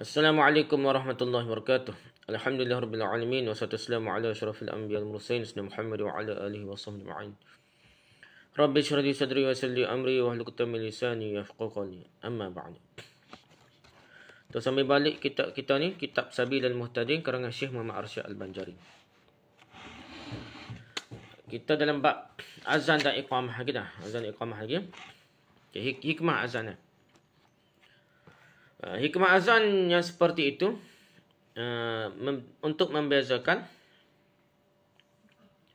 Assalamualaikum warahmatullahi wabarakatuh. Alhamdulillah rabbil alamin wassalatu wassalamu ala asyrafil anbiya'i wal mursalin sayyidina Muhammad wa ala alihi wa sahbihi ajma'in. Rabbi shrah li sadri wa yassir li amri wa hlul 'uqdatam min lisani yafqahu qawli. Amma ba'du. Terus sampai balik kitab kita ni kitab Sabil al-Muhtadin karangan Syekh Muhammad Arsyad al-Banjari. Kita dalam bab azan dan iqamah kita. Azan dan iqamah lagi. Okay, hikmah azan. Eh. Ah, hikmah azan yang seperti itu ah, untuk membezakan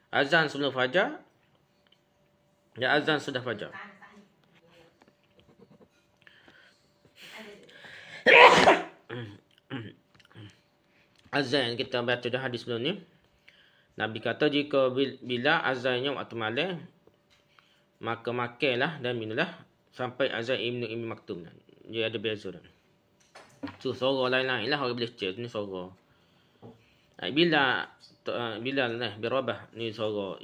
azan sebelum fajar ya azan sudah fajar. azan yang kita baca dah hadis sebelum ni. Nabi kata jika bila azannya waktu malam maka makailah dan minulah sampai azan Ibnu Ibnu Maktum. Dia ada beza dah tu suara lain-lain lah orang boleh cek ni suara Ay, bila eh, bila ni eh, berubah ni suara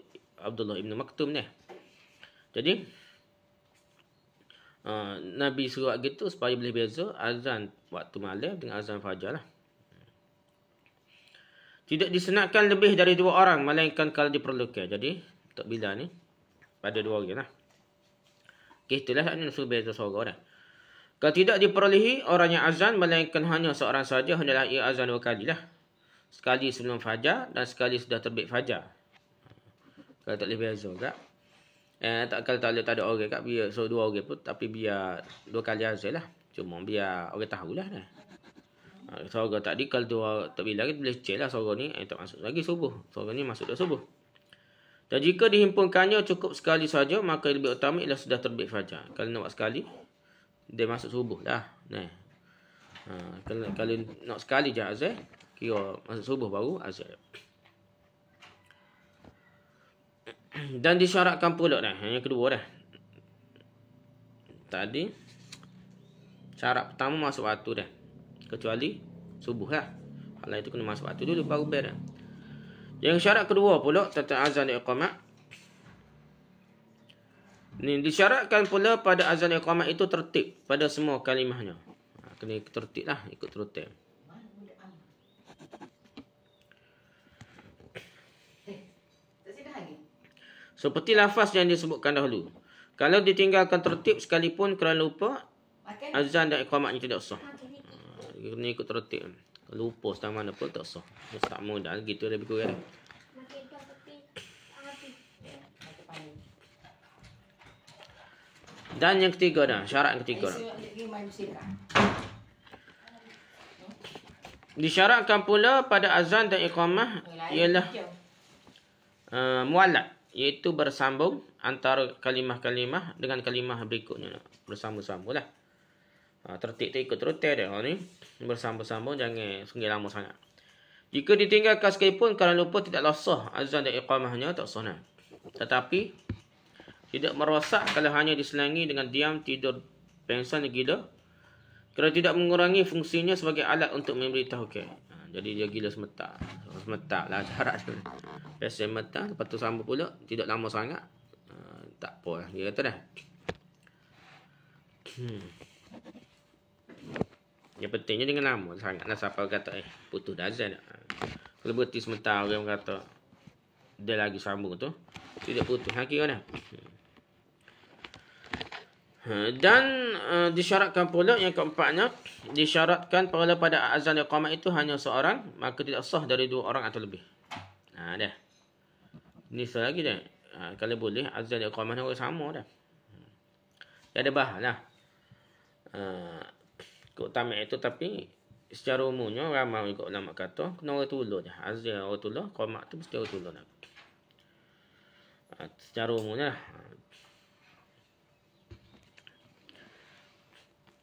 Abdullah ibnu Maktum ni jadi uh, Nabi suruh gitu supaya boleh beza azan waktu malam dengan azan fajar lah tidak disenakkan lebih dari dua orang melainkan kalau diperlukan jadi untuk bila ni pada dua orang lah Okay, itulah saat ni suruh beza orang. dah. Kalau tidak diperolehi orang yang azan melainkan hanya seorang sahaja hendaklah ia azan dua kalilah. Sekali sebelum fajar dan sekali sudah terbit fajar. Kalau tak boleh beza kak. Eh, tak, kalau tak boleh tak ada orang kak. Biar, so dua orang pun tapi biar dua kali azan lah. Cuma biar orang tahulah dah. Ha, suara tadi kalau dua tak bila kita boleh celah so suara ni. Eh, tak masuk lagi subuh. so Suara ni masuk dah subuh. Dan jika dihimpunkannya cukup sekali saja maka lebih utama ialah sudah terbit fajar. Kalau nak buat Sekali dia masuk subuh dah, Nah. Ha, kalau, kalau nak sekali je azab, kira masuk subuh baru azan. Dan disyaratkan pula dah. Ha, yang kedua dah. Tadi. Syarat pertama masuk waktu dah. Kecuali subuh lah. Hal itu kena masuk waktu dulu baru berah. Yang syarat kedua pula. Tata azan iqamah. Ini disyaratkan pula pada azan iqamah itu tertib pada semua kalimahnya. Ha, kena ikut tertib lah, ikut tertib. Seperti lafaz yang disebutkan dahulu. Kalau ditinggalkan tertib sekalipun kerana lupa, azan dan iqamah tidak sah. Ini ha, ikut tertib. Lupa setengah mana pun tak sah. Tak mudah, gitu lebih kurang. Okay. Dan yang ketiga dah, syarat yang ketiga dah. Lah. Disyaratkan pula pada azan dan iqamah ialah uh, mualat iaitu bersambung antara kalimah-kalimah dengan kalimah berikutnya lah. bersambung-sambunglah. Uh, ah, tertik ikut terutih dia ah, ni bersambung-sambung jangan sungai lama sangat. Jika ditinggalkan sekalipun kalau lupa tidaklah sah azan dan iqamahnya tak sah Tetapi tidak merosak kalau hanya diselangi dengan diam, tidur, pensan, gila. Kalau tidak mengurangi fungsinya sebagai alat untuk memberitahu. Okay. Ha, jadi dia gila semetak. Semetak lah jarak dia. Pesan metak. Lepas tu sama pula. Tidak lama sangat. Uh, tak apa lah. Dia kata dah. Hmm. Yang pentingnya dengan lama sangat lah. Siapa kata eh putus dazan. Kalau berhenti sementara orang kata. Dia lagi sambung tu. Tidak putus. Hakikat dah. Hmm. Ha, dan uh, disyaratkan pula yang keempatnya disyaratkan perkara pada azan iqamah itu hanya seorang maka tidak sah dari dua orang atau lebih. Ha dah. Ni sekali lagi dah. Ha, kalau boleh azan iqamah ni sama dah. Dia ada bah lah. Uh, itu tapi secara umumnya ramai juga ulama kata kena orang tolong dah. Azan orang tolong, qamah tu mesti orang tolong nak. Uh, secara umumnya lah.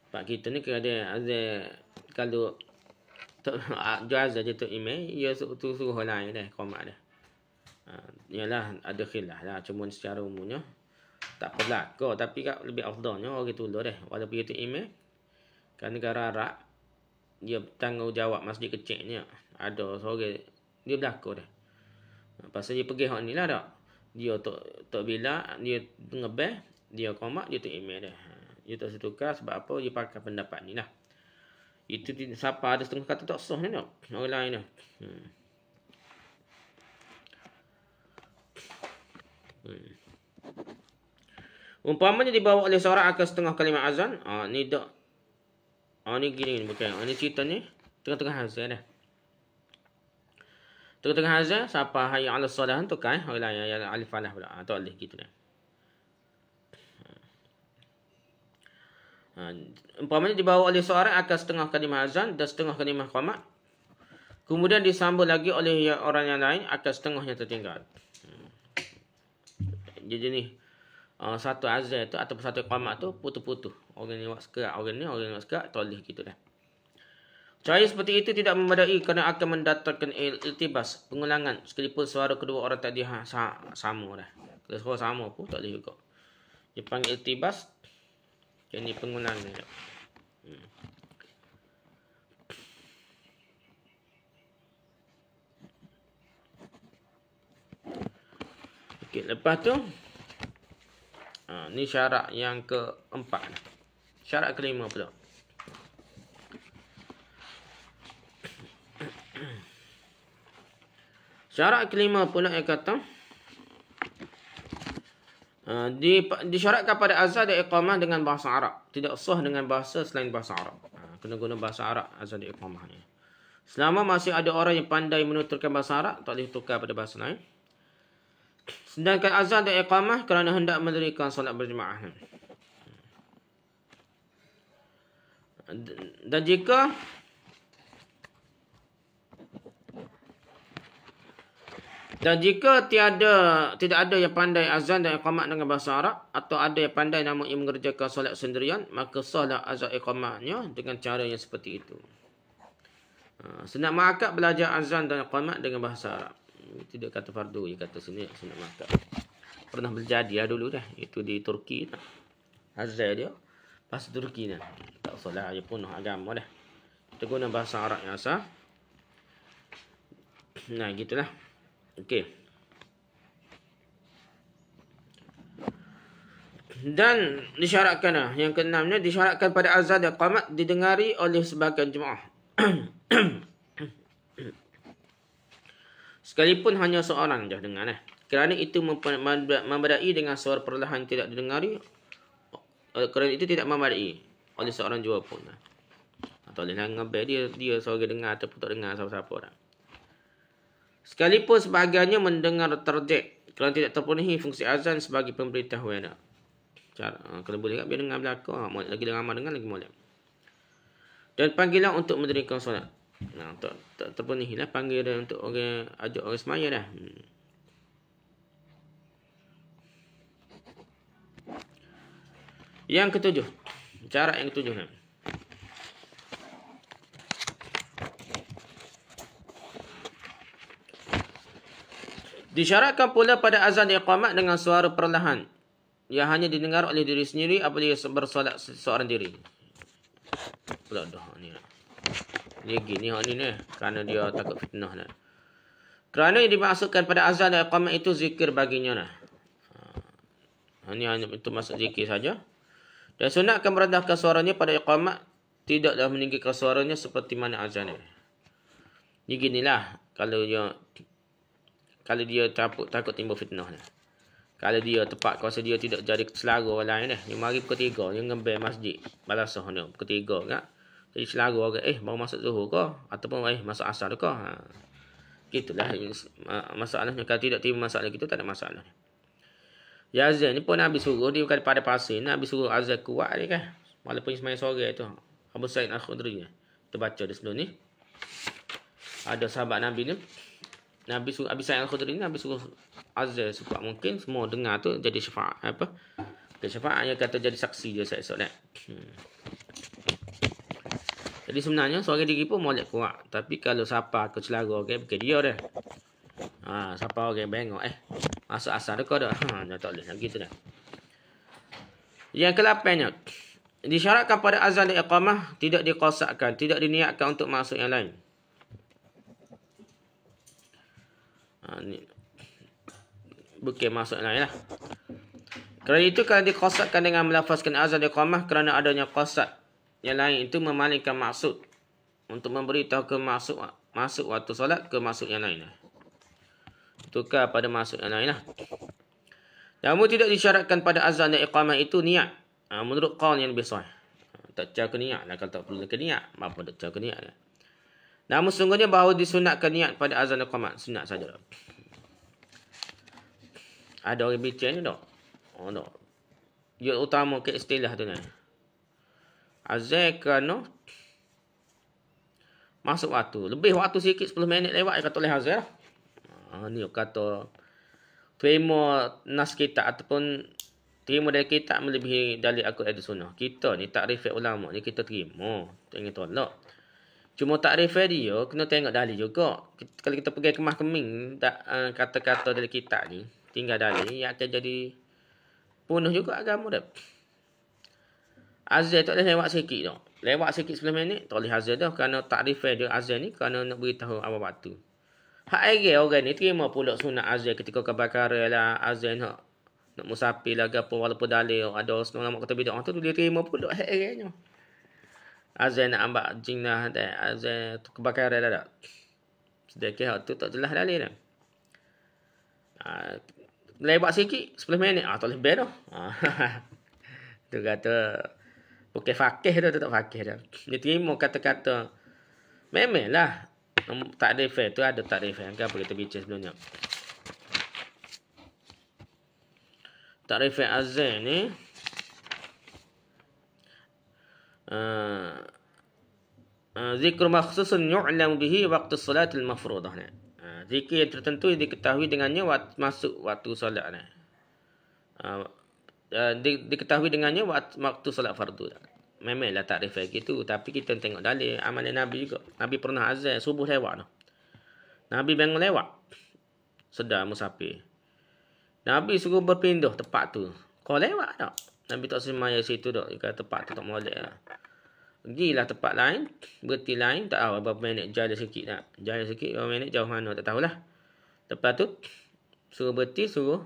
Pak kita ni dia, ada kalau tak jaz aja tu email ia tu suruh lain dah komat dah. Ha, ialah ada khilaf lah cuma secara umumnya tak berlaku tapi kat lebih afdalnya orang tu dah walaupun dia tu email kan negara Arab dia tanggungjawab masjid kecilnya ada seorang dia berlaku dah. Pasal dia pergi hak ni lah tak. Dia tak tak bila dia ngebeh dia komat dia tu email dah. Dia tak setukar sebab apa dia pakai pendapat ni lah. Itu siapa ada setengah kata tak sah ni tak? Orang lain ni. Lah. Hmm. hmm. Umpamanya dibawa oleh seorang akan setengah kalimat azan. Ah, ni tak. Ah, ni gini ni bukan. Ah, ni cerita ni. Tengah-tengah azan dah. Tengah-tengah azan. Siapa hayat ala salah tu kan. Eh. Orang lain yang alif alah pula. Ah, tak boleh gitu dah. Ha, umpamanya dibawa oleh seorang akan setengah kalimah azan dan setengah kalimah qamat. Kemudian disambung lagi oleh ya, orang yang lain akan setengah yang tertinggal. Hmm. Jadi ni ha, satu azan tu ataupun satu qamat tu putus-putus. Orang ni buat sekat, orang ni, orang ni buat sekat, tolih gitu dah. Cahaya seperti itu tidak memadai kerana akan mendatangkan iltibas, pengulangan sekalipun suara kedua orang tak dihasa sama dah. Kalau suara sama pun tak boleh juga. Dia panggil iltibas, macam ni penggunaan dia hmm. Okey, lepas tu ha, Ni syarat yang keempat Syarat kelima pula Syarat kelima pula yang kata Syarat kelima pula yang kata Ha, di, disyaratkan pada azan dan iqamah dengan bahasa Arab. Tidak sah dengan bahasa selain bahasa Arab. Ha, kena guna bahasa Arab azan dan iqamah ni. Selama masih ada orang yang pandai menuturkan bahasa Arab, tak boleh tukar pada bahasa lain. Sedangkan azan dan iqamah kerana hendak mendirikan solat berjemaah. Ha, dan jika Dan jika tiada tidak ada yang pandai azan dan iqamat dengan bahasa Arab atau ada yang pandai namun ia mengerjakan solat sendirian, maka sahlah azan iqamatnya dengan cara yang seperti itu. Ha, senat makat belajar azan dan iqamat dengan bahasa Arab. Tidak kata fardu, dia kata sini senat makat. Pernah berjadi ya, dulu dah. Itu di Turki. Azan dia. pas Turki dah. Tak salah, dia penuh agama dah. Kita guna bahasa Arab yang asal. Nah, gitulah. Okey. Dan disyaratkan lah, yang keenamnya disyaratkan pada azan dan qamat didengari oleh sebahagian jemaah. Sekalipun hanya seorang je dengar eh. Kerana itu memadai dengan suara perlahan tidak didengari. Eh, kerana itu tidak memadai oleh seorang jua pun. Atau oleh yang dia dia suara dengar ataupun tak dengar siapa-siapa orang. Sekalipun sebahagiannya mendengar terjek kerana tidak terpenuhi fungsi azan sebagai pemberitahuan. Cara ha, kena boleh kat biar dengar belakang. Ha, lagi dengar ramai dengar lagi boleh. Dan panggilan untuk mendirikan solat. Ha, nah, tak, tak terpenuhi lah panggilan untuk orang ajak orang semaya dah. Hmm. Yang ketujuh. Cara yang ketujuh. Nah. Disyaratkan pula pada azan iqamat dengan suara perlahan. yang hanya didengar oleh diri sendiri apabila bersolat seorang diri. Pula dah ni. Lah. Ni gini hak ni ni kerana dia takut fitnah nak. Lah. Kerana yang dimaksudkan pada azan dan iqamat itu zikir baginya lah. Ini ha, hanya untuk masuk zikir saja. Dan sunat akan merendahkan suaranya pada iqamat. Tidaklah meninggikan suaranya seperti mana azan ni. Ini ginilah. Kalau dia kalau dia takut takut timbul fitnah ni. Kalau dia tepat kuasa dia tidak jadi selara orang lain ni. Eh. mari pukul tiga. Dia ngembir masjid. Balasah ni. Pukul tiga kan. Jadi selara orang. Eh mau masuk zuhur kau. Ataupun eh masuk asar kau. Ha. Gitulah masalahnya. Kalau tidak timbul masalah kita tak ada masalah. Ya Azil ni pun Nabi suruh. Dia bukan pada pasir. Nabi suruh Azil kuat ni kan. Walaupun semuanya sore tu. Abu Said Al-Khudri ni. Kita baca dia sebelum ni. Ada sahabat Nabi ni. Nabi suruh Abi Sa'id Al-Khudri ni Nabi suruh Azil sekuat mungkin semua dengar tu jadi syafaat apa? Ke syafaat yang kata jadi saksi dia saya solat. Hmm. Jadi sebenarnya seorang diri pun boleh kuat tapi kalau siapa ke celaga okey bukan dia dah. Ha siapa orang okay, bengok eh. Masuk asal dah kau dah. Ha dah tak boleh lagi tu dah. Yang kelapannya disyaratkan pada azan dan iqamah tidak dikosakkan tidak diniatkan untuk masuk yang lain. ha, ni bukan maksudnya lah kerana itu kalau dikosatkan dengan melafazkan azan iqamah kerana adanya kosat yang lain itu memalingkan maksud untuk memberitahu ke maksud masuk waktu solat ke maksud yang lain lah. tukar pada maksud yang lain lah. namun tidak disyaratkan pada azan dan iqamah itu niat ha, menurut kaun yang lebih sahih ha, tak cakap niat lah kalau tak perlu ke niat apa tak cakap niat lah Namun sungguhnya bahawa disunatkan niat pada azan iqamat. Sunat saja. Ada orang bincang ni tak? Oh tak. Yang utama ke istilah tu ni. Azan Masuk waktu. Lebih waktu sikit 10 minit lewat. Dia kata oleh Azan lah. Ha, ni kata. Terima nas kita ataupun terima dari kita melebihi dalil aku ada sunnah. Kita ni tak refer ulama ni kita terima. Tak ingin tolak. Cuma tak refer dia, oh, kena tengok dalil juga. Kalau kita pergi kemah keming, tak eh, kata-kata uh, dari kitab ni, tinggal dalil, ia akan jadi punuh juga agama dia. Azir tak boleh lewat sikit tak. Lewat sikit 10 minit, tak boleh Azir dah. Kerana tak refer dia Azir ni, kerana nak beritahu apa waktu. Hak air orang ni terima pula sunat Azir ketika kebakaran lah. Azir nak, nak musapi lah walaupun dalil ada senang lama kata bidang tu, dia terima pula hak airnya azan nak ambak jinnah dan azan kebakaran dah dah. Sedekah hak tu tak jelas dalil dah. Ah lebat sikit 10 minit ah tak boleh ber dah. Ah, tu kata bukan fakih dah tu tak fakih dah. Dia terima kata-kata memelah tak ada fair tu ada tak ada fair kan apa kita bincang sebelumnya. Tak ada fair azan ni. Ah, Ah, zikr makhsusun yu'lam bihi waktu salatil mafruudah ni. Ah, zikir yang tertentu yang diketahui dengannya waktu masuk waktu solat ni. Ah, di, diketahui dengannya waktu waktu solat fardu. Memanglah tak refer gitu tapi kita tengok dalil amalan Nabi juga. Nabi pernah azan subuh lewat noh. Nabi bangun lewat. Sedar musafir. Nabi suruh berpindah tempat tu. Kau lewat tak? Nabi tak sembahyang situ dok. Dia tempat tu tak molek lah. Pergilah tempat lain. Berhenti lain. Tak tahu berapa minit jalan sikit tak. Jalan sikit berapa minit jauh mana. Tak tahulah. Tempat tu. Suruh berhenti. Suruh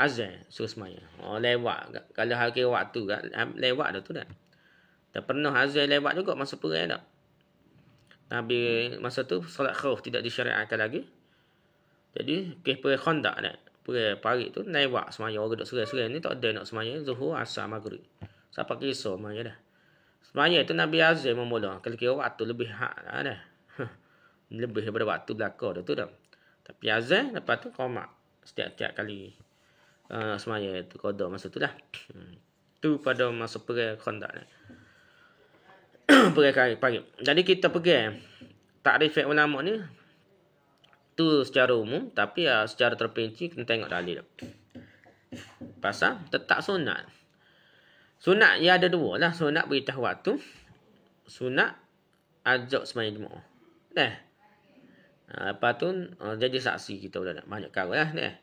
azan. Suruh semuanya. Oh, lewat. Kalau hari waktu eh, Lewat dah tu tak. Tak pernah azan lewat juga masa perai tak. Tapi masa tu salat khuf tidak disyariatkan lagi. Jadi, kes perai khondak tak. Perai parik tu. Lewat semuanya. Orang duduk serai-serai ni tak ada nak semuanya. Zuhur asal maghrib. Siapa kisah semuanya dah. Sebenarnya itu Nabi Azim memula. Kira-kira waktu lebih hak lah dah. lebih daripada waktu belakang tu tu dah. Tapi Azim lepas tu komak. Setiap-setiap kali uh, semuanya itu kodok masa tu dah. Hmm. tu pada masa perai kondak ni. perai kari pagi. Jadi kita pergi. Tak ada efek ulama ni. Tu secara umum. Tapi uh, secara terpinci kena tengok dalil. Pasal tetap sunat. Sunat ya ada dua lah. Sunat beritahu waktu. Sunat ajak semuanya jemaah. Neh. Ha, lepas tu ha, jadi saksi kita dah nak banyak kau lah. Neh.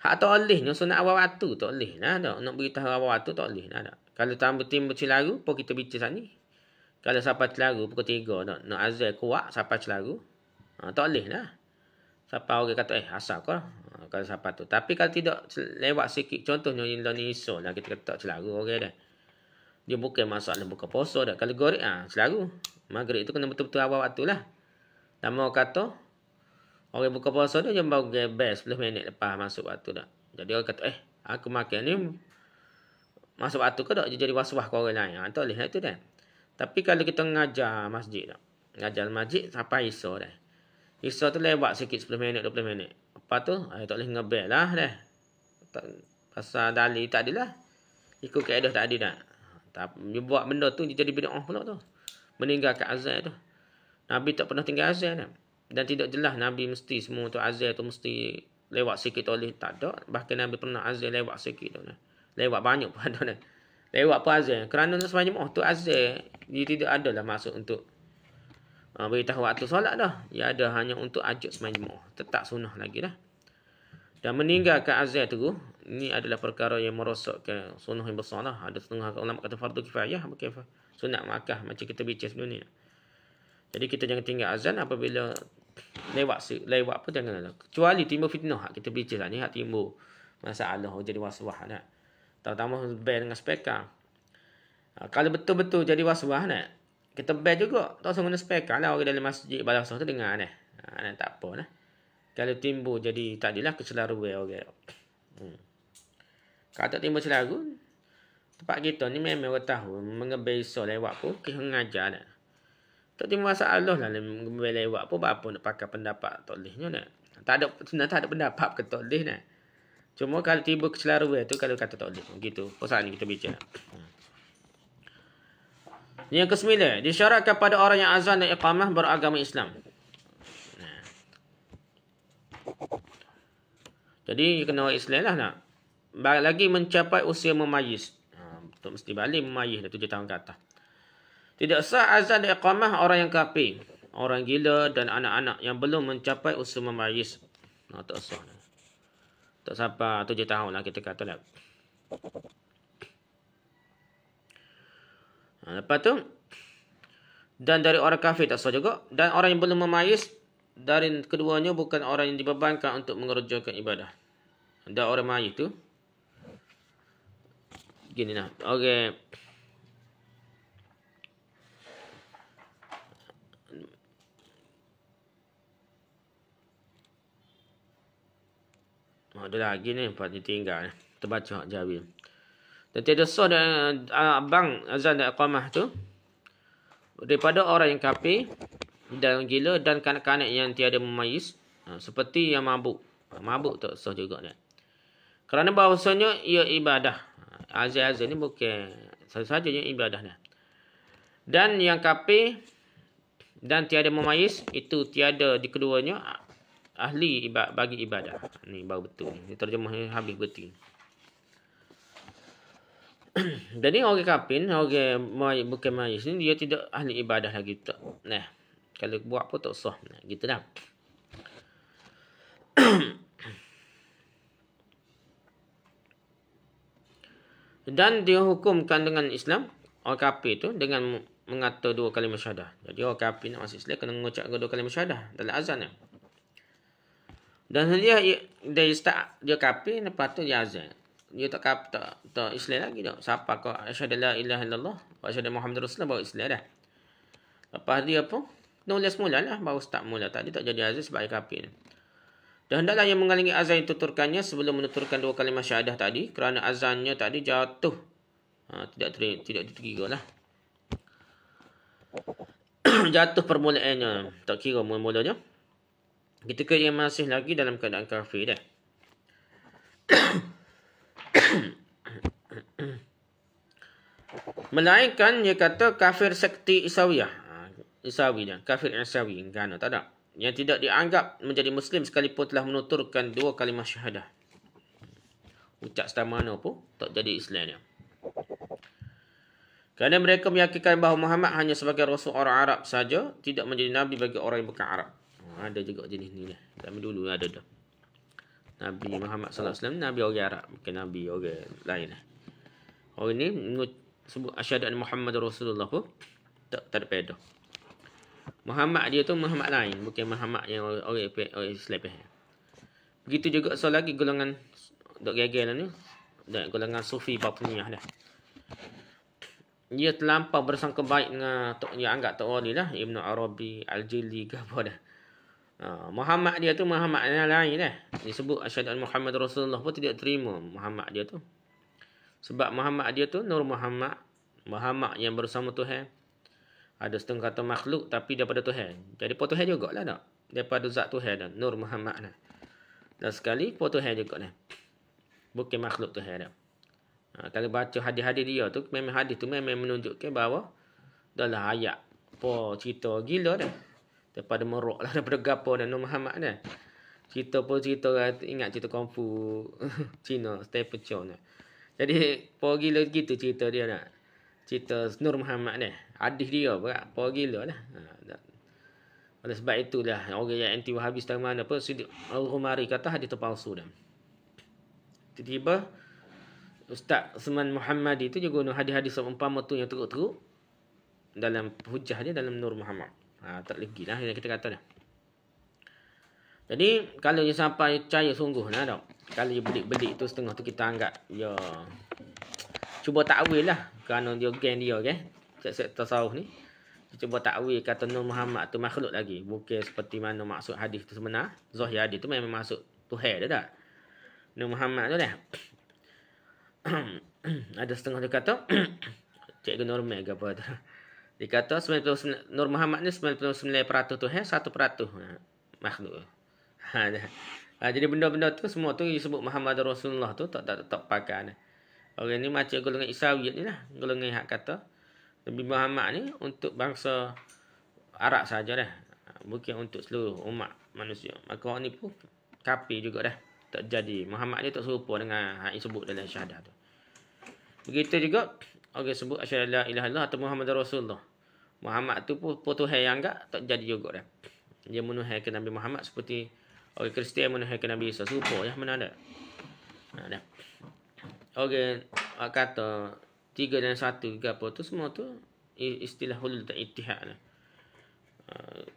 Hak tak boleh ni sunat awal waktu tak boleh. Nah, tak. Nak beritahu awal waktu tak boleh. Nah, tak. Kalau tak betul bercelaru pun kita bincang ni. Kalau siapa celaru pukul tiga tak. Nak azal kuat siapa celaru. Ha, tak boleh lah. Siapa orang kata eh asal kau. Lah. Ha, kalau siapa tu. Tapi kalau tidak lewat sikit contohnya Indonesia lah kita kata celaru orang okay, dia Dia bukan masalah buka puasa dah. Kalau gorek ah ha, celaru. Maghrib tu kena betul-betul awal waktu lah. Lama kata orang buka puasa dia jangan baru okay, best 10 minit lepas masuk waktu dah. Jadi orang kata eh aku makan ni masuk waktu ke tak dia jadi waswah kau orang lain. Ha, tak boleh lah tu dah. Tapi kalau kita ngajar masjid tak. Mengajar masjid sampai iso dah. Iso tu lewat sikit 10 minit, 20 minit apa tu ay, ah, tak boleh ngebel lah dah tak, pasal dalih tak adalah ikut kaedah tak ada dah tapi buat benda tu dia jadi bid'ah pula tu meninggalkan azal tu nabi tak pernah tinggal azal dah dan tidak jelas nabi mesti semua tu azal tu mesti lewat sikit oleh tak ada bahkan nabi pernah azal lewat sikit tu nah. lewat banyak pun ada nah. lewat pun azal kerana sebenarnya oh, tu azal dia tidak adalah masuk untuk Ha, beritahu waktu solat dah. ya ada hanya untuk ajuk semajmur. Tetap sunnah lagi dah. Dan meninggalkan azal tu. Ini adalah perkara yang merosakkan sunnah yang besar lah. Ada setengah ulama kata fardu kifayah. Bukan sunnah makah macam kita bincang sebelum ni. Jadi kita jangan tinggal azan apabila lewat lewat pun jangan ada. Lah. Kecuali timbul fitnah. Kita bincang lah ni. Hak timbul masalah. Jadi waswah lah. Terutama band dengan speka. Ha, kalau betul-betul jadi waswah nak. Kita best juga. Tak usah guna speaker lah orang dalam masjid balang sah tu dengar ni. Ha, tak apa lah. Kalau timbul jadi tak adalah keselaruan orang. Hmm. Kalau tak timbul selaru, tempat kita ni memang orang tahu mengebesa lewat pun kita mengajar lah. Tak timbul Allah, lah mengebesa lewat pun apa nak pakai pendapat tak boleh ni Tak ada, sebenarnya tak ada pendapat ke tak boleh lah. Cuma kalau tiba keselaruan tu kalau kata tak boleh. Gitu. Pasal ni kita bincang. Hmm. Yang kesembilan, disyaratkan kepada orang yang azan dan iqamah beragama Islam. Jadi, you kena orang Islam lah nak. Lagi mencapai usia memayis. Untuk ha, mesti balik memayis dah tujuh tahun ke atas. Tidak sah azan dan iqamah orang yang kapi. Orang gila dan anak-anak yang belum mencapai usia memayis. Nah, ha, tak sah. Tak sabar tujuh tahun lah kita kata lah. Ha, lepas tu dan dari orang kafir tak sah juga dan orang yang belum memayis dari keduanya bukan orang yang dibebankan untuk mengerjakan ibadah. Dan orang mayis tu gini nah. Okey. Oh, ada lagi ni, empat ni tinggal. Terbaca, Jawil. Dan tiada sah dan ah, abang azan dan iqamah tu daripada orang yang kafir dan gila dan kanak-kanak yang tiada memayis ah, seperti yang mabuk. Ah, mabuk tak sah juga kan. Kerana bahawasanya ia ibadah. Azan-azan ni bukan sahaja yang ibadah ni. Dan yang kafir dan tiada memayis itu tiada di keduanya ahli ibadah bagi ibadah. Ni baru betul. Ini terjemahnya habis betul. Jadi orang kafir, orang mai bukan mai sini dia tidak ahli ibadah lagi tu. Nah. Kalau buat pun tak sah. Nah, gitu dah. Dan dia hukumkan dengan Islam orang kafir tu dengan mengata dua kali syahadah. Jadi orang kafir nak masuk Islam kena mengucap dua kali syahadah dalam azannya. Dan dia dia start dia kafir lepas tu dia azan dia tak kap tak tak Islam lagi tak. Siapa kau asyhadu la ilaha illallah wa asyhadu Muhammadur Rasulullah bawa Islam dah. Lepas dia apa? Nulis mula lah baru start mula. Tak tak jadi azan sebab air kapi ni. Dan hendaklah yang mengalingi azan itu tuturkannya sebelum menuturkan dua kalimah syahadah tadi kerana azannya tadi jatuh. Ha, tidak ter, tidak terkira lah. jatuh permulaannya. Tak kira mula-mulanya. Ketika dia masih lagi dalam keadaan kafir dah. Melainkan dia kata kafir sekti Isawiyah. Ha, Isawi dia. Kafir Isawi. Gana, tak ada. Yang tidak dianggap menjadi Muslim sekalipun telah menuturkan dua kalimah syahadah. Ucap setelah mana pun tak jadi Islam dia. Kerana mereka meyakinkan bahawa Muhammad hanya sebagai Rasul orang Arab saja, tidak menjadi Nabi bagi orang yang bukan Arab. Ha, ada juga jenis ni lah. Tapi dulu ada dah. Nabi Muhammad SAW ni Nabi orang Arab Bukan Nabi orang lain lah. Orang ni Sebut asyadat Muhammad Rasulullah pun Tak, tak Muhammad dia tu Muhammad lain Bukan Muhammad yang orang, orang, orang Islam eh. Begitu juga so lagi golongan Dok Gagel ni dan golongan sufi batiniah dah. Dia terlampau bersangka baik dengan tok dia anggap tok wali lah Ibnu Arabi Al-Jili ke apa dah. Ha, Muhammad dia tu Muhammad yang lain lah. Eh. Dia sebut asyadat Muhammad Rasulullah pun tidak terima Muhammad dia tu. Sebab Muhammad dia tu Nur Muhammad. Muhammad yang bersama Tuhan. Ada setengah kata makhluk tapi daripada Tuhan. Jadi pun Tuhan juga lah tak? Daripada zat Tuhan dan Nur Muhammad lah. Dan sekali pun Tuhan juga lah. Bukan makhluk Tuhan dah. Ha, kalau baca hadis-hadis dia tu, memang hadis tu memang menunjukkan bahawa dalam ayat pun cerita gila dah daripada merok lah, daripada gapo dan Nur Muhammad ni. Cerita pun cerita ingat cerita kung fu Cina, Stephen Chow ni. Jadi, pun gila gitu cerita dia nak. Cerita Nur Muhammad ni. Adih dia pun kan, gila lah. Ha, Oleh sebab itulah, orang yang anti wahabis setengah mana pun, Sidi Al-Rumari kata hadis tu palsu dah. Tiba-tiba, Ustaz Seman Muhammad itu juga guna hadis-hadis umpama tu yang teruk-teruk dalam hujah dia dalam Nur Muhammad. Ha, tak lagi lah yang kita kata dah. Jadi, kalau dia sampai cahaya sungguh lah tau. Kalau dia belik-belik tu setengah tu kita anggap, ya. Cuba takwil lah. Kerana dia gen dia, okay. Set-set tasawuf ni. Dia cuba takwil kata Nur Muhammad tu makhluk lagi. Bukan seperti mana maksud hadis tu sebenar. Zohi hadis tu memang maksud Tuhair dia tak. Nur Muhammad tu dah. Ada setengah tu kata. Cikgu normal ke apa tu. Dia kata 99, Nur Muhammad ni 99% tu eh 1% ha, makhluk. Ha, ha, jadi benda-benda tu semua tu yang sebut Muhammad Rasulullah tu tak tak tak, tak pakai ni. Orang ni macam golongan Isawiyat ni lah. Golongan yang kata. Nabi Muhammad ni untuk bangsa Arab saja dah. Bukan untuk seluruh umat manusia. Maka orang ni pun kapi juga dah. Tak jadi. Muhammad ni tak serupa dengan yang sebut dalam syahadah tu. Begitu juga. Orang okay, sebut asyhadu la ilaha illallah atau Muhammad Rasulullah. Muhammad tu pun pun Tuhan yang tak jadi juga dah. Dia menuhai ke Nabi Muhammad seperti orang Kristian menuhai ke Nabi Isa serupa ya mana ada. Ha dah. Okey, kata tiga dan satu ke apa tu semua tu istilah hulul tak itihad lah.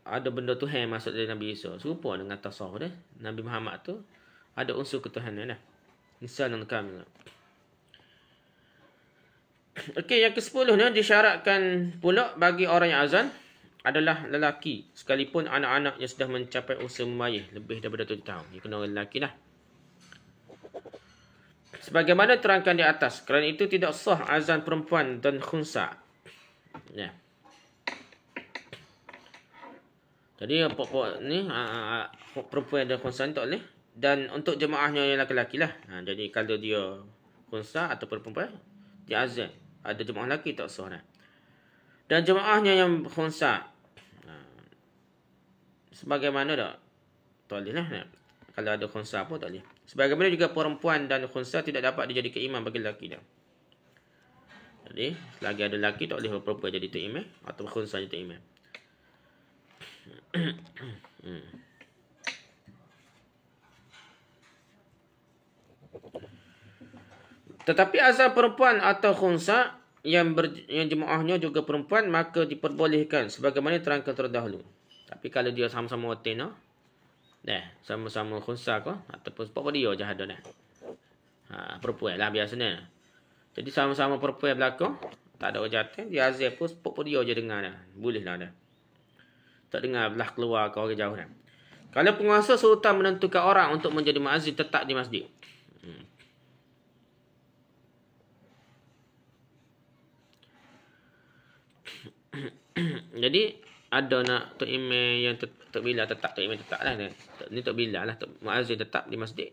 ada benda Tuhan masuk dari Nabi Isa serupa dengan tasawuf dah. Nabi Muhammad tu ada unsur ketuhanan dah. Insan dan Okey, yang ke-10 ni disyaratkan pula bagi orang yang azan adalah lelaki. Sekalipun anak-anak yang sudah mencapai usia memayih lebih daripada tu tahun. Dia kena orang lelaki lah. Sebagaimana terangkan di atas. Kerana itu tidak sah azan perempuan dan khunsa. Ya. Jadi pokok-pokok ni uh, perempuan yang ada khunsa ni tak boleh. Dan untuk jemaahnya yang lelaki lah. Ha, jadi kalau dia khunsa atau perempuan dia azan ada jemaah lelaki tak sah nak. Dan jemaahnya yang khonsa. Ha. Sebagaimana tak? Tak boleh lah. Kalau ada khonsa pun tak boleh. Sebagaimana juga perempuan dan khonsa tidak dapat dijadikan imam bagi lelaki dia. Jadi, selagi ada lelaki tak boleh perempuan jadi tu imam. Atau khonsa jadi tu imam. Hmm. Tetapi asal perempuan atau khunsa yang, ber, yang jemaahnya juga perempuan maka diperbolehkan sebagaimana terangkan terdahulu. Tapi kalau dia sama-sama wetina, dah sama-sama khunsa ke ataupun sebab dia je ada dah. Ha, perempuan lah biasanya. Jadi sama-sama perempuan berlaku, tak ada jatuh, dia azir pun sebab dia je dengar dah. Boleh lah dah. Tak dengar belah keluar ke orang jauh dah. Kalau penguasa sultan menentukan orang untuk menjadi mazid tetap di masjid. Hmm. jadi ada nak tok imam yang tok bila tetap tok imam tetap lah ni. Ni tok bila lah tok muazzin tetap di masjid.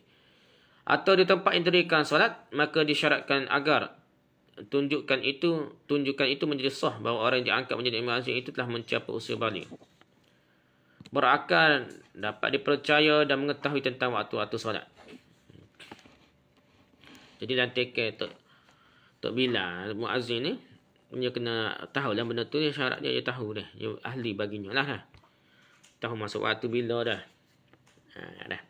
Atau di tempat yang dirikan solat maka disyaratkan agar tunjukkan itu tunjukkan itu menjadi sah bahawa orang yang diangkat menjadi muazzin itu telah mencapai usia balik. Berakal dapat dipercaya dan mengetahui tentang waktu-waktu solat. Jadi dan take care tok tok bila muazzin ni dia kena tahu lah benda tu dia syarat dia dia tahu dah dia ahli baginya lah dah tahu masuk waktu bila dah ha, dah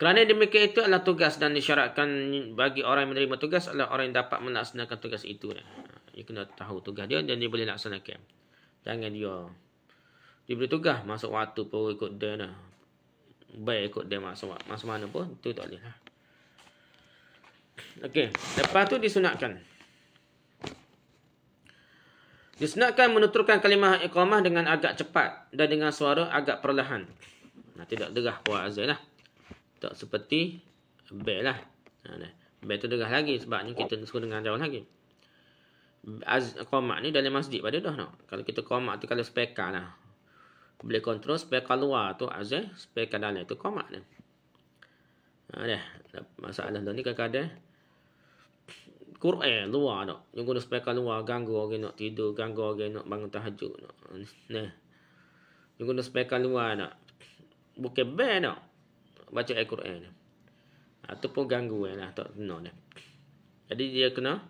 kerana demikian itu adalah tugas dan disyaratkan bagi orang yang menerima tugas adalah orang yang dapat melaksanakan tugas itu dah. Ha, dia kena tahu tugas dia dan dia boleh laksanakan jangan dia dia beri tugas masuk waktu pun ikut dia dah baik ikut dia masuk waktu, masuk mana pun itu tak boleh lah Okey, lepas tu disunatkan. Disenatkan menuturkan kalimah iqamah dengan agak cepat dan dengan suara agak perlahan. Nah, tidak derah kuat azil lah. Tak seperti bek lah. Bek tu derah lagi sebabnya kita suruh dengan jauh lagi. Az komak ni dalam masjid pada dah nak. No? Kalau kita komak tu kalau speka lah. Boleh kontrol speka luar tu azil. Speka dalam tu komak ni. Ha, dah. Masalah tu ni kadang-kadang. Quran luar tak. yang guna speaker luar ganggu orang nak tidur, ganggu orang nak bangun tahajud tak. Nah. Jangan guna speaker luar tak. Bukan ban tak. Baca Al-Quran ni. Itu pun ganggu eh, lah. Tak kena no, Jadi dia kena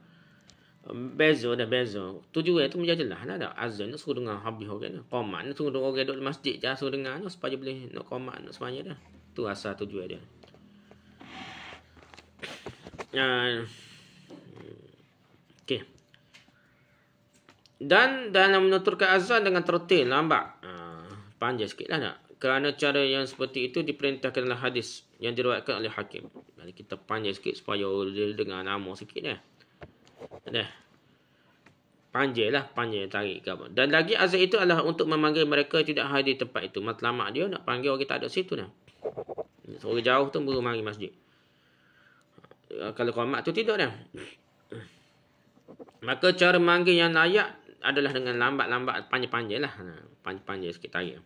um, bezo dah bezo tujuh eh tu macam jelas lah dah azan nak suruh dengar habis orang ni qomat nak suruh orang duduk di masjid jangan suruh dengar ni supaya boleh nak qomat nak semanya dah tu asal tujuh dia nah dan dalam menuturkan azan dengan tertil lambat. Ha, panjang sikitlah nak. Kerana cara yang seperti itu diperintahkan dalam hadis yang diriwayatkan oleh hakim. Jadi kita panjang sikit supaya dia dengar nama sikit eh. dah. Dah. Panjanglah, panjang tarik gambar. Dan lagi azan itu adalah untuk memanggil mereka tidak hadir tempat itu. Matlamat dia nak panggil orang tak ada situ dah. Orang jauh tu baru mari masjid. Ha, kalau kau mak tu tidak dah. Maka cara manggil yang layak adalah dengan lambat-lambat panjang-panjang lah. Ha, panjang-panjang sikit tarik.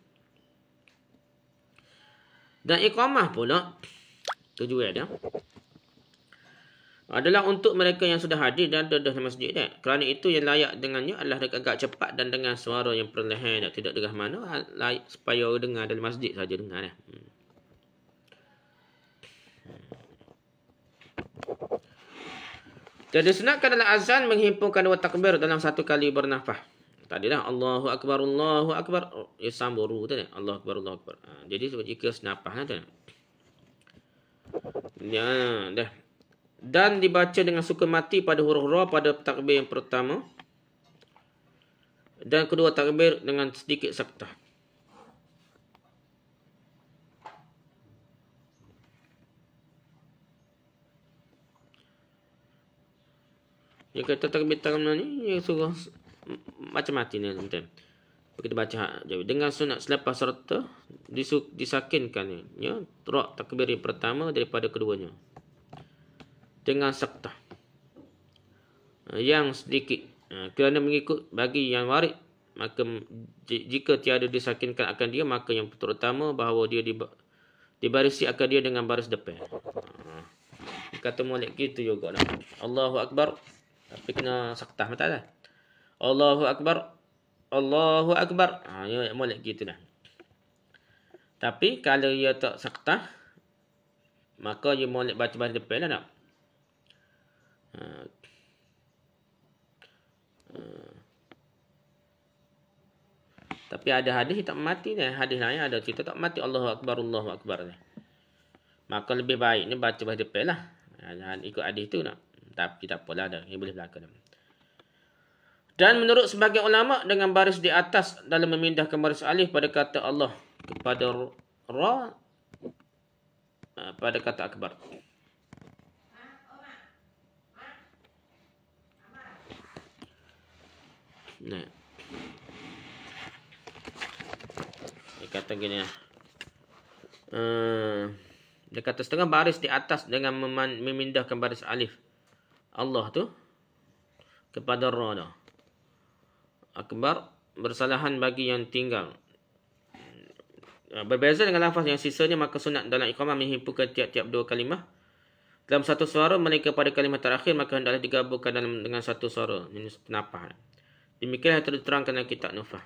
Dan ikhomah pula. Tujuan dia. Adalah untuk mereka yang sudah hadir dan duduk di masjid. Dia. Kan. Kerana itu yang layak dengannya adalah agak cepat dan dengan suara yang perlahan. Dia. Tidak degah mana. Ha, layak supaya orang dengar dari masjid saja dengar. Dia. Kan. Hmm. Dan disunatkan dalam azan menghimpunkan dua takbir dalam satu kali bernafas. Tadi lah Allahu Akbar Allahu Akbar oh, ya samburu tu lah. Allahu Akbar Allahu Akbar. Ha, jadi seperti jika senapah lah tu. Ya dah. Dan dibaca dengan suka mati pada huruf ra pada takbir yang pertama dan kedua takbir dengan sedikit saktah. Dia kata terbitan mana ni Dia suruh Macam mati ni tuan kita baca jadi dengan sunat selepas serta disuk, disakinkan ya rak takbir yang pertama daripada keduanya dengan sakta yang sedikit ha, kerana mengikut bagi yang warid maka jika tiada disakinkan akan dia maka yang terutama bahawa dia di dibarisi akan dia dengan baris depan ha, kata molek gitu juga Allahu akbar tapi kena saktah mata lah. Allahu Akbar. Allahu Akbar. Ha, ya, ya, gitu lah. Tapi kalau ia ya tak saktah, maka ia ya boleh baca baris depan lah nak. Ha. Ha. Tapi ada hadis tak mati ni. Hadis lain ada cerita tak mati. Allahu Akbar, Allahu Akbar. Maka lebih baik ni baca baris depan lah. ha, jangan Ikut hadis tu nak. Tapi tak apalah ada, Ini boleh berlaku. Dah. Dan menurut sebagian ulama dengan baris di atas dalam memindahkan baris alif pada kata Allah kepada ra eh, pada kata akbar. Nah. Dia kata gini. Uh, dia kata setengah baris di atas dengan memindahkan baris alif. Allah tu kepada Rana. Akbar bersalahan bagi yang tinggal. Ah, berbeza dengan lafaz yang sisanya maka sunat dalam iqamah menghimpunkan tiap-tiap dua kalimah. Dalam satu suara mereka pada kalimah terakhir maka hendaklah digabungkan dalam, dengan satu suara. Ini penapah. Demikianlah terterangkan dalam kitab Nufah.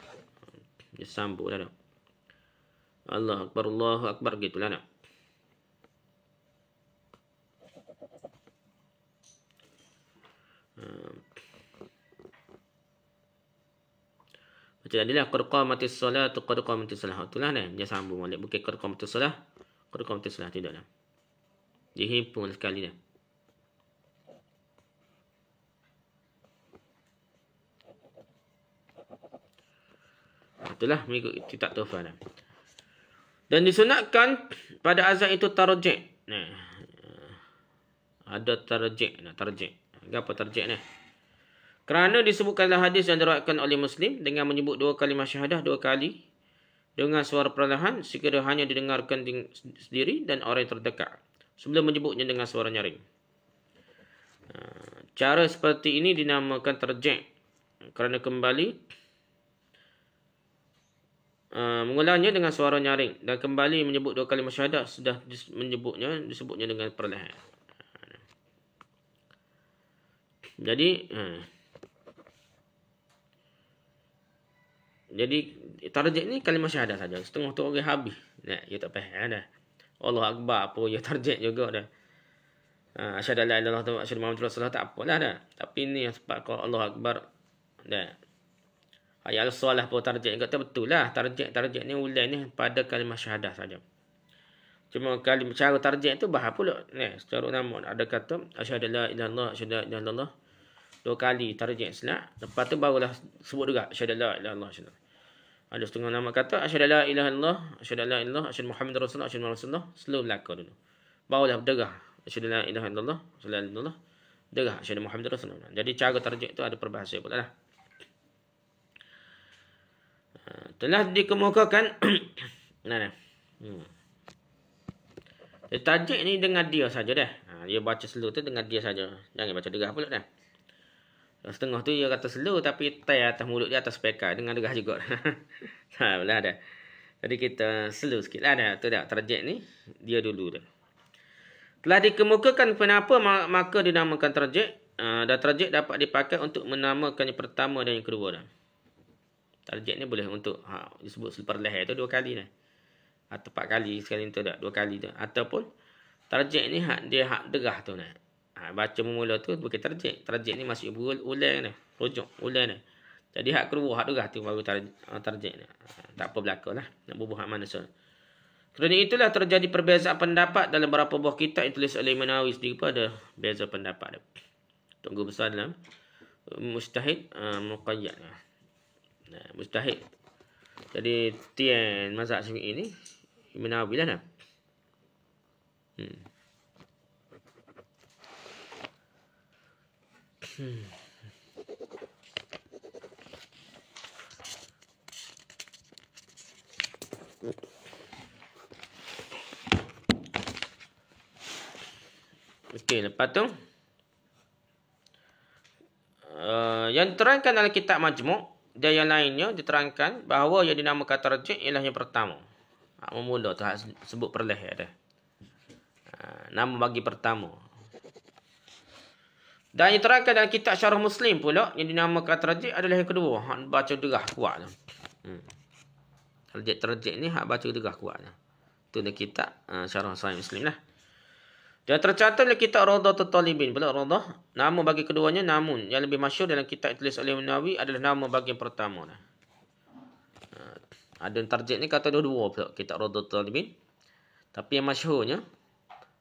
Dia sambung lah. Allah Akbar, Allah Akbar gitulah nak. Macam tadi lah Qad salah atau Qad qamati salah Itulah kan Dia sambung balik Bukit Qad qamati salat Qad qamati salat Tidak lah Dihimpun sekali dah Itulah mengikut titak tufan lah. Dan disunatkan pada azan itu tarjik. Nah, ada tarjik. Nah, tarjik. Apa tarjik ni? Kerana disebutkanlah hadis yang diriwayatkan oleh Muslim dengan menyebut dua kali syahadah dua kali dengan suara perlahan sekiranya hanya didengarkan sendiri dan orang yang terdekat sebelum menyebutnya dengan suara nyaring. Ha, cara seperti ini dinamakan terjek kerana kembali Uh, ha, mengulangnya dengan suara nyaring dan kembali menyebut dua kali syahadah sudah menyebutnya disebutnya dengan perlahan. Jadi hmm. Jadi target ni kalimah syahadah saja. Setengah tu orang habis. Ya, ya tak payah ada. Allah akbar apa ya target juga dah. Ha, asyhadu la ilaha illallah asyhadu anna tak apalah dah. Tapi ni yang sebab kau Allah akbar. Dah. Ayat solah pun target kata betul lah. Target-target ni ulai ni pada kalimah syahadah saja. Cuma kalau cara target tu bahapulah. pula. Ni, secara nama ada kata asyhadu la ilaha illallah asyhadu anna rasulullah dua kali tarjik senak lepas tu barulah sebut juga syahadat la ilaha illallah syahadat ada setengah nama kata asyhadu la ilaha illallah asyhadu la ilaha asyhadu muhammad rasulullah asyhadu rasulullah slow belaka dulu barulah berderah asyhadu la ilaha illallah asyhadu la derah asyhadu muhammad rasulullah jadi cara tarjik tu ada perbahasa pula lah ah, telah dikemukakan nah, nah. Hmm. Eh, Tajik ni dengan dia saja dah. Ah, dia baca seluruh tu dengan dia saja. Jangan baca derah pula dah. Setengah tu ia kata slow tapi tie atas mulut dia atas pekat dengan degah juga. ha, belah ada. Lah Jadi kita slow sikit lah dah. Tu dah, terjek ni. Dia dulu dah. Telah dikemukakan kenapa maka dinamakan terjek. Uh, ah, dan terjek dapat dipakai untuk menamakan yang pertama dan yang kedua dah. Terjek ni boleh untuk ha, disebut super leher tu dua kali dah. Atau empat kali sekali tu dah. Dua kali tu. Ataupun terjek ni hak dia hak degah tu dah. Ha, baca memula tu bagi terjek. Terjek ni masih ul ulan ni. Rujuk ulan ni. Jadi hak keruh, hak dah tu baru terjek ha, ni. Ha, tak apa berlaku lah. Nak bubuh hak mana soal. Kerana itulah terjadi perbezaan pendapat dalam berapa buah kitab yang tulis oleh Imam Awi sendiri pada beza pendapat. Tunggu besar dalam mustahid uh, muqayyad. Nah, mustahid. Jadi tian mazhab syafi'i ni Imam Awi lah. Hmm. Hmm. Okey, lepas tu uh, yang terangkan dalam kitab majmuk, dan yang lainnya diterangkan bahawa yang dinamakan tarjih ialah yang pertama. Ha, memula tu ha, sebut perleh ada. Ya ha, nama bagi pertama. Dan diterangkan dalam kitab syarah Muslim pula yang dinamakan terjik adalah yang kedua. Hak baca derah kuat tu. Terjik-terjik hmm. ni hak baca derah kuat tu. Itu dalam kitab uh, syarah Sahih Muslim lah. Dan tercatat dalam kitab Radha Tatalibin pula Radha. Nama bagi keduanya namun yang lebih masyur dalam kitab tulis oleh Menawi adalah nama bagi uh, yang pertama. Lah. Ada terjik ni kata dua-dua pula kitab Radha Tatalibin. Tapi yang masyurnya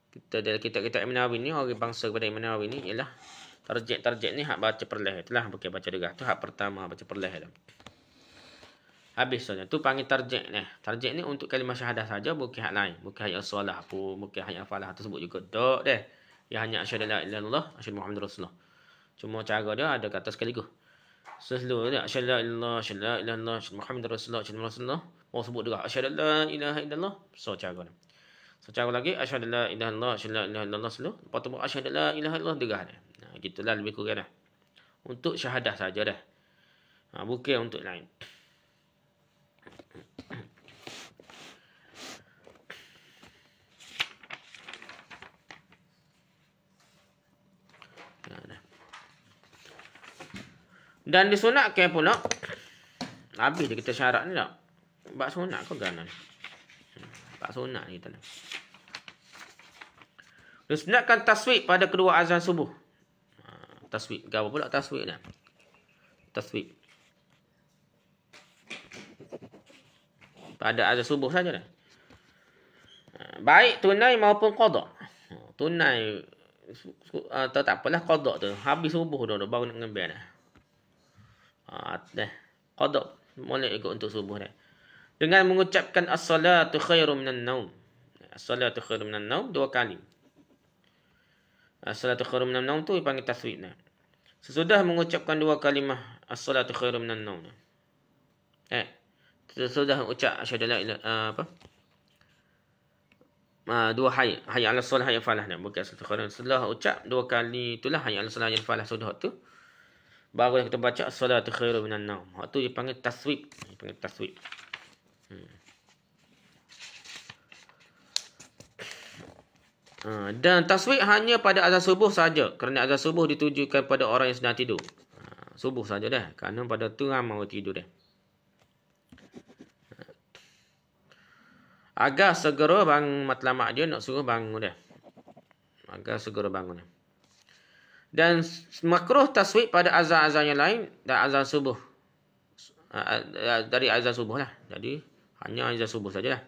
kita dalam kitab kita Ibn Arabi ni orang bangsa kepada Ibn Arabi ni ialah tarjek-tarjek ni hak baca perleh itulah bukan baca degah tu hak pertama baca perleh dalam habis soalnya tu panggil tarjek ni tarjek ni untuk kalimah syahadah saja bukan hak lain bukan hak solah pun bukan hak falah tu sebut juga dok deh ya hanya asyhadu la ilaha illallah asyhadu muhammadur rasulullah cuma cara dia ada kata sekaligus Sesuatu ni asyhadu la ilaha illallah asyhadu muhammadur rasulullah asyhadu rasulullah mau sebut juga asyhadu la ilaha illallah so cara dia Secara lagi asyhadu la ilaha illallah asyhadu la ilaha illallah selo. Lepas tu asyhadu la ilaha illallah degah dah. Nah, gitulah lebih kurang dah. Untuk syahadah saja dah. Ha, bukan untuk lain. Ya, Dan disunatkan pula Habis dia kita syarat ni tak Sebab sunat kau gana Sebab hmm, sunat ni kita ni dia sunatkan taswib pada kedua azan subuh. Ha, taswib. Gawa pula taswib dah. Taswib. Pada azan subuh saja dah. Ha, baik tunai maupun kodok. Ha, tunai. Atau tak apalah kodok tu. Habis subuh dah. Baru nak ngembir dah. Dah. Kodok. Boleh ikut untuk subuh dah. Dengan mengucapkan as-salatu khairu minan naum. As-salatu khairu minan naum. Dua kali. As-salatu khairu minan naum tu dipanggil taswib nah. Sesudah mengucapkan dua kalimah as-salatu khairu minan naum. Eh. Sesudah ucap asyhadu la uh, apa? Uh, dua hayy hayy ala salah hayy falah nah. Bukan as-salatu setelah ucap dua kali itulah hayy ala salah hayy falah sudah tu. Baru kita baca as-salatu khairu minan naum. Hak dipanggil taswib. Dipanggil taswib. Hmm. Ha, dan taswik hanya pada azan subuh saja Kerana azan subuh ditujukan pada orang yang sedang tidur. Ha, subuh saja dah. Kerana pada tu ramai tidur dah. Ha. Agar segera bang matlamat dia nak suruh bangun dah. Agar segera bangun dah. Dan makruh taswik pada azan-azan yang lain. Dan azan subuh. Dari azan subuh lah. Jadi hanya azan subuh saja lah.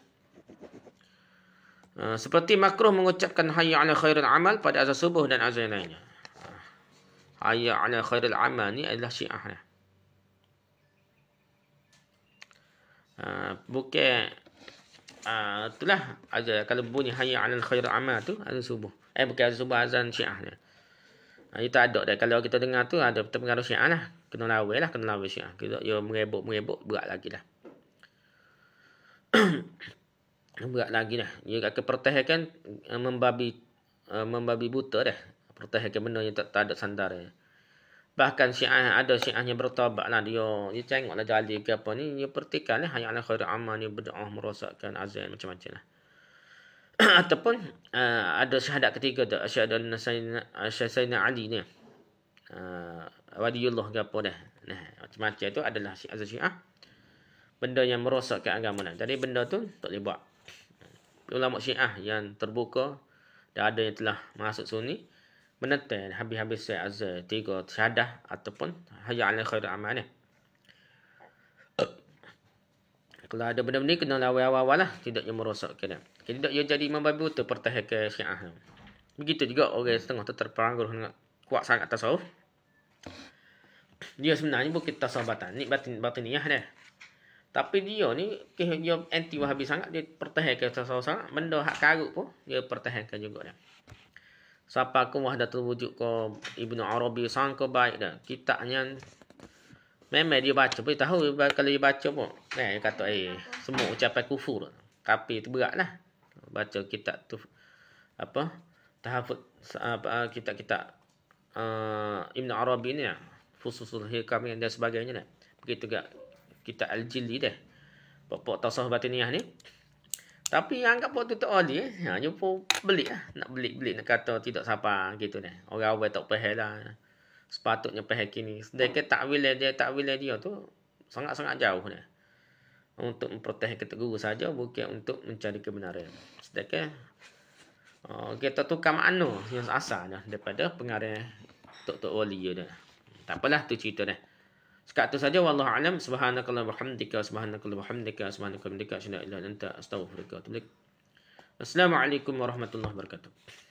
Ah, seperti makruh mengucapkan hayya 'ala khairil amal pada azan subuh dan azan lainnya. Ah, hayya 'ala khairil amal ni adalah syiah. Uh, bukan uh, itulah azan kalau bunyi hayya 'ala khairil amal tu azan subuh. Eh bukan azan subuh azan syiah ni. Uh, itu ada dah. Kalau kita dengar tu ada terpengaruh syiah lah. Kena lawai lah. Kena lawai syiah. Kita, ya merebuk-merebuk berat lagi lah. berat lagi lah. Dia akan pertahankan eh, membabi eh, membabi buta dah. Pertahankan benda yang tak, tak ada sandar dia. Bahkan syiah ada syiah yang bertawabat lah dia. Dia tengok lah jali ke apa ni. Dia pertikan lah. Hayat lah khairi amal ni berdoa merosakkan azan macam-macam lah. Ataupun uh, ada syahadat ketiga tu. Asyadu al-Nasayna Ali ni. Uh, Wadiyullah ke apa dah. Nah, macam-macam tu adalah syiah syiah benda yang merosakkan agama lah. Jadi benda tu tak boleh buat ulama syiah yang terbuka dan ada yang telah masuk sunni menentang habis-habis saya azal tiga syahadah ataupun hayya ala khair amanah. Kalau ada benda ni kena lawai awal-awal lah. Tidak ia merosakkan. Okay, tidak ia jadi imam babi buta pertahil ke syiah. Begitu juga orang okay, setengah tu terperanggur dengan kuat sangat tasawuf. Dia sebenarnya bukit tasawuf batin. Ini batin, batin niyah dia. Tapi dia ni ke dia anti wahabi sangat dia pertahankan sesama-sama benda hak karut pun dia pertahankan juga dia. Siapa ku wahdatul wujud ko Ibnu Arabi sangka baik dah. Kitabnya memang dia baca pun tahu kalau dia baca pun. Eh kata eh semua ucapan kufur. Tapi tu beratlah. Baca kitab tu apa? Tahafut apa kitab-kitab uh, eh, Ibnu Arabi ni ya. Lah. Fususul Hikam dan sebagainya ni. Lah. Begitu juga kita Al-Jilli dah. Pokok tasawuf batiniah ni. Tapi yang anggap pokok tutup oli eh. Ha, dia pun lah. Nak belik-belik nak kata tidak siapa gitu ni. Orang awal tak pahal lah. Sepatutnya pahal kini. Sedangkan takwil dia, takwil dia tu sangat-sangat jauh ni. Untuk memprotes kata guru saja bukan untuk mencari kebenaran. Sedangkan ha, oh, kita tukar makna yang asalnya daripada pengarah Tok Tok oli dia. Tak apalah tu cerita dia. Sekat tu saja wallahu alam subhanakallah wabihamdika subhanakallah wabihamdika subhanakallah wabihamdika asyhadu an la ilaha illa anta astaghfiruka wa atubu ilaik. Assalamualaikum warahmatullahi wabarakatuh.